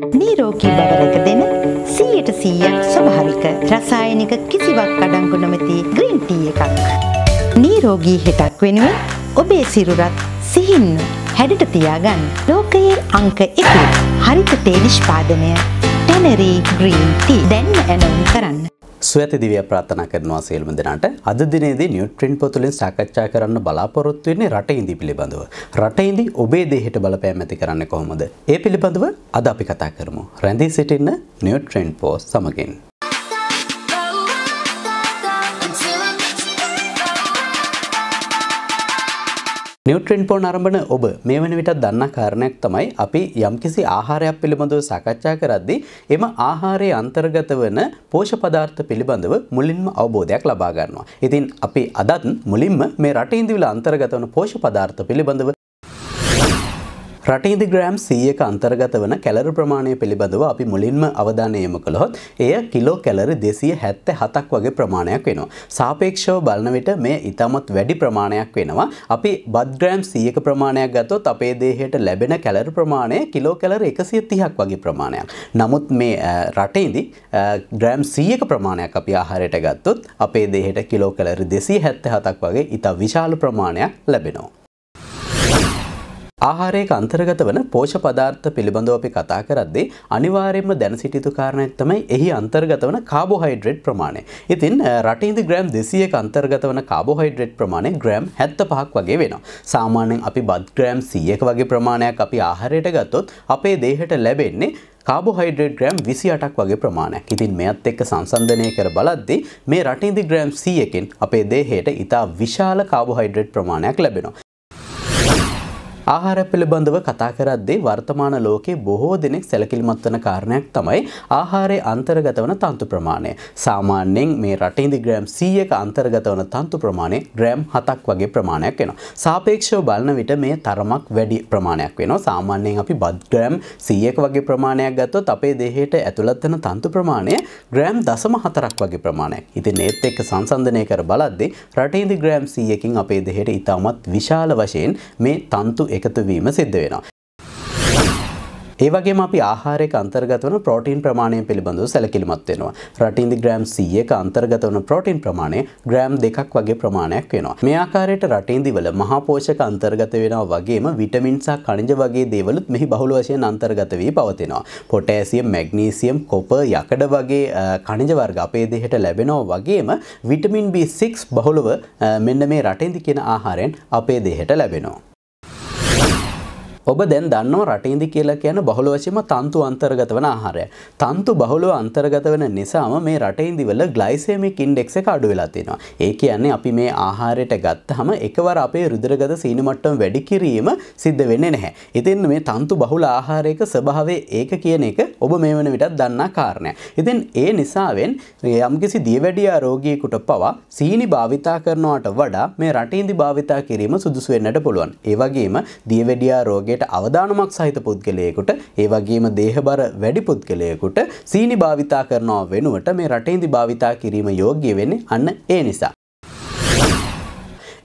නීරෝගී බවරක දෙන සීයට සීයක් ස්වභාවික රසායනික කිසිවක් අඩංගු නොමැති ග්‍රීන් ටී එකක්. නීරෝගී හෙටක් වෙනුවෙන් ඔබේ සිරුරත් සිහින්න හැඩට තියාගන්න ලෝකයේ අංක එක හරිතටේ නිෂ්පාදනය ටැනරී ග්‍රීන් ටී දැන්ම ඇනවුම් කරන්න. සුවඇති දිවිය ප්‍රාථනා කරනවා සේල්ම දෙනාට අද දිනේදී නිියුට්‍රින් පොතුලින් සාකච්ඡා කරන්න බලාපොරොත්තුවෙන්නේ රට ඉදි පිළිබඳව. රට ඉදි ඔබේ දේහෙට බලපෑම් ඇති කරන්න කොහොමද. ඒ පිළිබඳව අද අපි කතා කරමු. රැඳී සිටින්න නිියුට්‍රෙන්න් පෝ සමගින්. නිියුට්‍රින් පෝන් අරඹන ඔබ මේ වන විට දන්න කාරණයක් තමයි අපි යම්කිසි ආහාරයක් පිළිබඳව සාකච්ඡා කරද්දි එම ආහාරයේ අන්තර්ගත වන පෝෂපදාර්ථ පිළිබඳව මුලින්ම අවබෝධයක් ලබාගන්නවා. ඉතින් අපි අදත් මුලින්ම මේ රටඉන්දිවිල අන්තර්ගත වන පෝෂපදාර්ථ පිළිබඳව රටේදි ග්‍රෑම් සීයක අන්තර්ගත වන කැලර ප්‍රමාණය පිළිබඳව අපි මුලින්ම අවධානයම කළොත් එය කිලෝ කැලරි දෙසිය හැත්ත හතක් වගේ ප්‍රමාණයක් වෙනවා. සාපේක්ෂව බලන විට මේ ඉතාමත් වැඩි ප්‍රමාණයක් වෙනවා. අපි බද්ග්‍රෑම් සීයක ප්‍රමාණයක් ගතොත් අපේ දේහයට ලැබෙන කැලර ප්‍රමාණය කිලෝ කැලර එකසිය තිහක් වගේ ප්‍රමාණයක්. නමුත් මේ රටේදි ග්‍රෑම් සීයක ප්‍රමාණයක් අපි ආහාරයට ගත්තොත් අපේ දේහයට කිලෝ කැලරි දෙසිය හැත්ත හතක් වගේ ඉතා විශාල ප්‍රමාණයක් ලැබෙනවා. ආහාරයක අන්තර්ගත වන පෝෂ පදාර්ථ පිළිබඳව අපි කතා කරද්දී අනිවාර්යයෙන්ම දැන සිටිතු කාරණයක් තමයි එහි අන්තර්ගත වන කාබෝහයිඩ්‍රේට් ප්‍රමාණය. ඉතින් රටින්දි ග්‍රෑම් 200ක අන්තර්ගත වන කාබෝහයිඩ්‍රේට් ප්‍රමාණය ග්‍රෑම් 75ක් වගේ වෙනවා. සාමාන්‍යයෙන් අපි බත් ග්‍රෑම් 100ක වගේ ප්‍රමාණයක් අපි ආහාරයට ගත්තොත් අපේ දේහයට ලැබෙන්නේ කාබෝහයිඩ්‍රේට් ග්‍රෑම් 28ක් වගේ ප්‍රමාණයක්. ඉතින් මෙයත් එක්ක සංසන්දනය කර බලද්දී මේ රටින්දි ග්‍රෑම් 100කින් අපේ දේහයට ඉතා විශාල කාබෝහයිඩ්‍රේට් ප්‍රමාණයක් ලැබෙනවා. ආහාර පිළිබඳව කතා කරද්දී වර්තමාන ලෝකයේ බොහෝ දෙනෙක් සැලකිලිමත් වන කාරණයක් තමයි ආහාරයේ අන්තර්ගත වන තන්තු ප්‍රමාණය. සාමාන්‍යයෙන් මේ රටේ ඉඳි ග්‍රෑම් 100ක අන්තර්ගත වන තන්තු ප්‍රමාණය ග්‍රෑම් 7ක් වගේ ප්‍රමාණයක් වෙනවා. සාපේක්ෂව බලන විට මේ තරමක් වැඩි ප්‍රමාණයක් වෙනවා. සාමාන්‍යයෙන් අපි බත් ග්‍රෑම් 100ක වගේ ප්‍රමාණයක් ගත්තොත් අපේ දේහයට ඇතුළත් වන තන්තු ප්‍රමාණය ග්‍රෑම් 0.4ක් වගේ ප්‍රමාණයක්. ඉතින් ඒත් එක්ක සංසන්දනය කර බලද්දී රටේ ඉඳි ග්‍රෑම් 100කින් අපේ දේහයට ඉතාමත් විශාල වශයෙන් මේ තන්තු එකතු වීම සිද්ධ වෙනවා. ඒවගේ අපි ආහාරයක අන්තර්ගත වන ප්‍රෝටීන් ප්‍රමාණය පිළිබඳව සැලකිලිමත් වෙනවා. රටින්දි ග්‍රෑම් 100ක අන්තර්ගත වන ප්‍රෝටීන් ප්‍රමාණය ග්‍රෑම් 2ක් වගේ ප්‍රමාණයක් වෙනවා. මේ ආකාරයට රටින්දිවල මහා පෝෂක අන්තර්ගත වෙනවා වගේම විටමින් සහ ඛනිජ වගේ දේවලුත් මෙහි බහුල වශයෙන් අන්තර්ගත වී පවතිනවා. පොටෑසියම්, මැග්නීසියම්, කොපර්, යකඩ වගේ ඛනිජ වර්ග අපේ දේහයට ලැබෙනවා වගේම විටමින් B6 බහුලව මෙන්න මේ රටින්දි කියන ආහාරයෙන් අපේ දේහයට ලැබෙනවා. ඔබ දැන් දන්නවා රටේදි කියලා කියන බහුල වශයෙන්ම තන්තු අන්තර්ගත වන ආහාරය. තන්තු බහුලව අන්තර්ගත වෙන නිසාම මේ රටේදි වල ග්ලයිසෙමික් ඉන්ඩෙක්ස් එක අඩු වෙලා තියෙනවා. ඒ කියන්නේ අපි මේ ආහාරයට ගත්තහම එකවර අපේ රුධිරගත සීනි මට්ටම වැඩි කිරීම සිද්ධ වෙන්නේ නැහැ. ඉතින් මේ තන්තු බහුල ආහාරයක ස්වභාවය ඒක කියන එක ඔබ මේ වන විටත් දන්නා කාරණය. ඉතින් ඒ නිසාවෙන් යම්කිසි දියවැඩියා රෝගියෙකුට පවා සීනි භාවිතා කරනවට වඩා මේ රටේදි භාවිතා කිරීම සුදුසු වෙන්නට පුළුවන්. ඒ වගේම දියවැඩියා රෝගය වගේට අවදානමක් සහිත පුද්ගලයෙකුට ඒ වගේම දේහබර වැඩි පුද්ගලයෙකුට සීනි භාවිතා කරනවා වෙනුවට මේ රටේදි භාවිතා කිරීම යෝග්‍ය වෙන්නේ අන්න ඒ නිසා.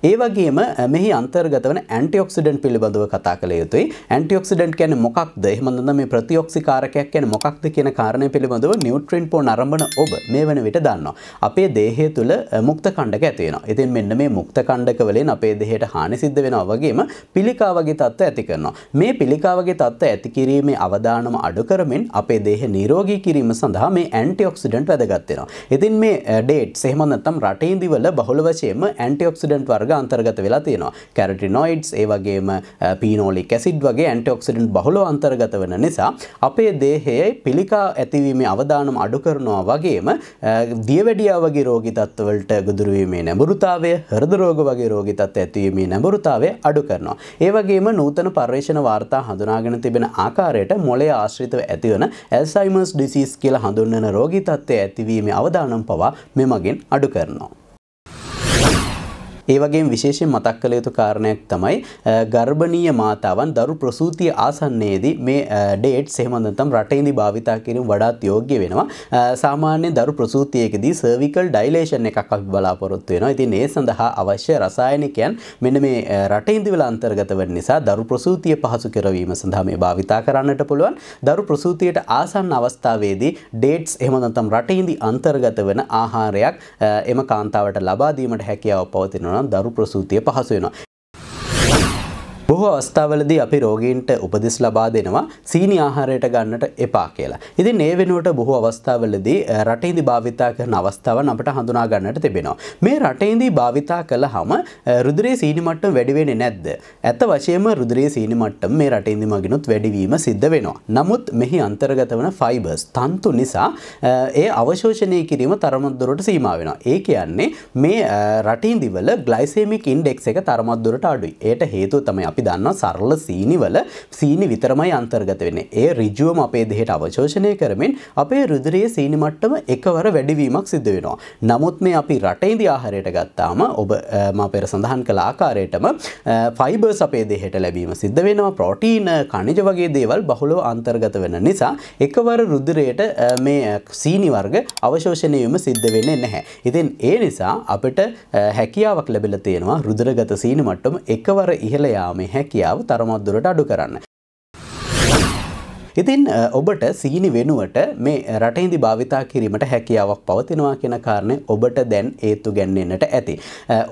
ඒ වගේම මෙහි අන්තර්ගත වන ඇන්ටිඔක්සිඩන්ට් පිළිබඳව කතා කළ යුතුයි. ඇන්ටිඔක්සිඩන්ට් කියන්නේ මොකක්ද? එහෙම නැත්නම් මේ ප්‍රතිඔක්සි කාරකයක් කියන්නේ මොකක්ද කියන කාරණය පිළිබඳව නියුට්‍රියන්ට් පෝ නරඹන ඔබ මේ වෙන විට දන්නවා. අපේ දේහය තුළ මුක්ත කණ්ඩක ඇති වෙනවා. ඉතින් මෙන්න මේ මුක්ත කණ්ඩක වලින් අපේ දේහයට හානි සිද්ධ වෙනවා වගේම පිළිකා වගේ තත්ත්ව ඇති කරනවා. මේ පිළිකා වගේ තත්ත්ව ඇති කිරීමේ අවදානම අඩු කරමින් අපේ දේහ නිරෝගී කිරීම සඳහා මේ ඇන්ටිඔක්සිඩන්ට් වැදගත් වෙනවා. ඉතින් මේ ඩේට්ස් එහෙම නැත්නම් රටේ ඉඳිවල බහුල වශයෙන්ම ඇන්ටිඔක්සිඩන්ට් වර්ග අන්තර්ගත වෙලා තියෙනවා කැරටිනොයිඩ්ස් ඒ වගේම පීනෝලික් ඇසිඩ් වගේ ඇන්ටෝක්සිඩන්ට් බහුලව අන්තර්ගත වෙන නිසා අපේ දේහයේ පිළිකා ඇතිවීමේ අවදානම අඩු කරනවා වගේම දියවැඩියා වගේ රෝගී තත්ත්වවලට ගොදුරු වීමේ නැඹුරුතාවය හෘද රෝග වගේ රෝගී තත්ත්ව ඇතිවීමේ නැඹුරුතාවය අඩු කරනවා ඒ වගේම නූතන පර්යේෂණ වාර්තා හඳුනාගෙන තිබෙන ආකාරයට මොළය ආශ්‍රිතව ඇතිවන ඇල්සයිමර්ස් ඩිසීස් කියලා හඳුන්වන රෝගී තත්ත්වය ඇතිවීමේ අවදානම් පවා මෙමගින් අඩු කරනවා ඒ වගේම විශේෂයෙන් මතක් කළ යුතු කාරණයක් තමයි ගර්භණීය මාතාවන් දරු ප්‍රසූතිය ආසන්නයේදී මේ ඩේට්ස් එහෙම නැත්නම් රටේදී භාවිතා කිරීම වඩාත් යෝග්‍ය වෙනවා. සාමාන්‍ය දරු ප්‍රසූතියකදී සර්විකල් ඩයිලේෂන් එකක් අපි බලාපොරොත්තු වෙනවා. ඉතින් ඒ සඳහා අවශ්‍ය රසායනිකයන් මෙන්න මේ රටේදී වල අන්තර්ගත වෙන නිසා දරු ප්‍රසූතිය පහසු කරවීම සඳහා මේ භාවිතා කරන්නට පුළුවන්. දරු ප්‍රසූතියට ආසන්න අවස්ථාවේදී ඩේට්ස් එහෙම නැත්නම් රටේදී අන්තර්ගත වෙන ආහාරයක් එම කාන්තාවට ලබා දීමට හැකියාව පවතිනවා. දරු ප්‍රසූතිය පහසු වෙනවා. බොහෝ අවස්ථාවලදී අපි රෝගීන්ට උපදෙස් ලබා දෙනවා සීනි ආහාරයට ගන්නට එපා කියලා. ඉතින් ඒ වෙනුවට බොහෝ අවස්ථාවලදී රටේදී භාවිතා කරන අවස්ථාවන් අපට හඳුනා ගන්නට තිබෙනවා. මේ රටේදී භාවිතා කළාම රුධිරයේ සීනි මට්ටම වැඩි වෙන්නේ නැද්ද? ඇත්ත වශයෙන්ම රුධිරයේ සීනි මට්ටම මේ රටේදී මගිනුත් වැඩිවීම සිද්ධ වෙනවා. නමුත් මෙහි අන්තර්ගත වන ෆයිබර්ස් තන්තු නිසා ඒ අවශෝෂණය කිරීම තරමත්දුරට සීම වෙනවා. ඒ කියන්නේ මේ රටීන්දිවල ග්ලයිසේමික් ඉන්ඩෙක් එක තරමත්දුරට අඩුයි. ඒට හේතුව තමයි අපි දන්න සරල සීනිවල සීනි විතරමයි අන්තර්ගත වෙන්නේ. ඒ ඍජුවම අපේ දෙහයට අවශෝෂණය කරමින් අපේ රුධිරයේ සීනි මට්ටම එකවර වැඩිවීමක් සිද්ධ වෙනවා. නමුත් මේ අපි රටේ ඉඳි ආහාරයට ගත්තාම ඔබ මා පෙර සඳහන් කළ ආකාරයටම ෆයිබර්ස් අපේ දෙහයට ලැබීම සිද්ධ වෙනවා. ප්‍රෝටීන, කණිජ වගේ දේවල් බහුලව අන්තර්ගත වෙන නිසා එකවර රුධිරයට මේ සීනි වර්ග අවශෝෂණය වීම සිද්ධ වෙන්නේ නැහැ. ඉතින් ඒ නිසා අපිට හැකියාවක් ලැබිලා තියෙනවා රුධිරගත සීනි මට්ටම එකවර ඉහළ යාමේ හැකියාව තරමත්දුරට අඩු කරන්න. ඉතින් ඔබට සීනි වෙනුවට මේ රටහිදි භාවිතා කිරීමට හැකියාවක් පවතිනවා කියෙන කාරණය ඔබට දැන් ඒත්තු ගැන්නන්නට ඇති.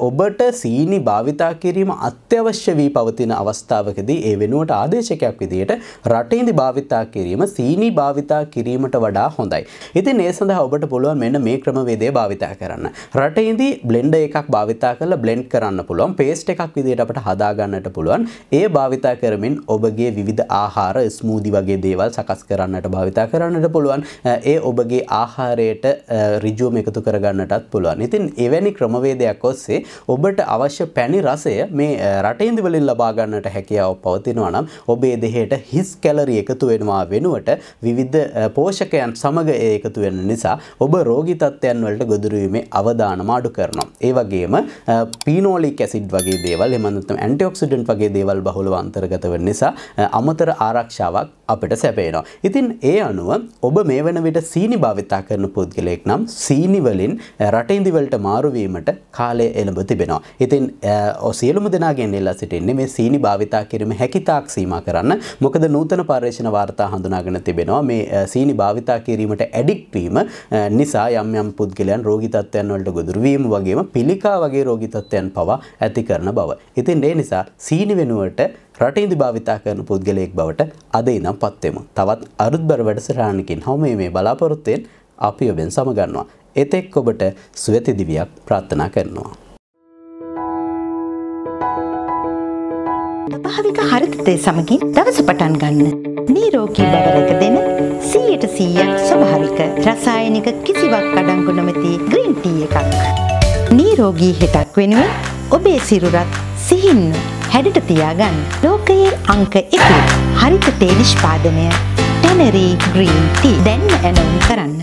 ඔබට සීනි භාවිතා කිරීම අත්‍යවශ්‍ය වී පවතින අවස්ථාවකදී ඒ වෙනුවට ආදේශකයක් විදියට රටහිදි භාවිතා කිරීම සීනි භාවිතා කිරීමට වඩා හොඳයි. ඉතින් ඒ සඳහා ඔබට පුළුවන් මෙන්න මේ ක්‍රමවේදය භාවිතා කරන්න. රටහිදි බ්ලෙන්ඩ එකක් භාවිතා කල බ්ලෙන්ඩ් කරන්න පුළුවන් පේස්ට එකක් විදියට අපට හදාගන්නට පුළුවන් ඒ භාවිතා කරමින් ඔබගේ විධ ආහාර ස්මූදි වගේ දේ දේවල් සකස් කරන්නට භාවිතා කරන්නට පුළුවන් ඒ ඔබගේ ආහාරයට රිජුවම එකතු කරගන්නටත් පුළුවන් ඉතින් එවැනි ක්‍රමවේදයක් ඔස්සේ ඔබට අවශ්‍ය පැණි රසය මේ රටේන්දිවලින් ලබාගන්නට හැකියාව පවතිනවා නම් ඔබේ දෙහයට හිස් කැලරි එකතු වෙනවා වෙනුවට විවිධ පෝෂකයන් සමග ඒ එකතු වෙන නිසා ඔබ රෝගී තත්ත්වයන් වලට ගොදුරුවීමේ අවධානම අඩු කරනවා ඒ වගේම පීනෝලික් ඇසිඩ් වගේ දේවල් එමන්තම ඇන්ටිඔක්සිඩන්ට් වගේ දේවල් බහුලව අන්තර්ගත වෙන නිසා අමතර ආරක්ෂාවක් අපිට සැපේනවා. ඉතින් ඒ අනුව ඔබ මේ වන විට සීනි භාවිතා කරන පුද්ගලයෙක් නම් සීනිවලින් රටඉදිවලට මාරුවීමට කාලය එළඹ තිබෙනවා. ඉතින් ඔසියලුම දෙනාගෙන් එල්ලා සිටින්නේ මේ සීනි භාවිතා කිරීම හැකිතාක් සීම කරන්න මොකද නූතන පර්ේෂණ වාර්තා හඳුනාගෙන තිබෙනවා මේ සීනි භාවිතා කිරීමට ඇඩික්වීම නිසා යම් යම් පුද්ගලයන් රෝගිතත්වයන් වලට ගොදුරුවීම වගේම පිළිකා වගේ රෝගිතත්වයන් පවා ඇති කරන බව. ඉතින් ඒ නිසා සීනි වෙනුවට රටේදි භාවිතා කරන පුද්ගලයෙක් බවට අද ඉනම් පත්වෙමු. තවත් අරුත්බර වැඩසටහනකින් හොම මේ බලාපොරොත්තයෙන් අපි ඔබෙන් සමගන්නවා. එතෙක් ඔබට ස්වති දිවියක් ප්‍රාර්ථනා කරනවා. ස්වභාවික හරිතය සමගින් දවස පටන් ගන්න. නීරෝගී බවරක දෙන සීයට සීයක් ස්වභාවික රසායනික කිසිවක් අඩංගු නොමැති ග්‍රීන් ටී එකක්. නීරෝගී හෙටක් වෙනුවෙන් ඔබේ සිරුරත් සිහින්න හැඩට තියාගන්න ලෝකයේ අංක එක හරිතතේ නිෂ්පාදනය ටැනරී ග්‍රීන් ටී දැන්ම ඇනවුම් කරන්න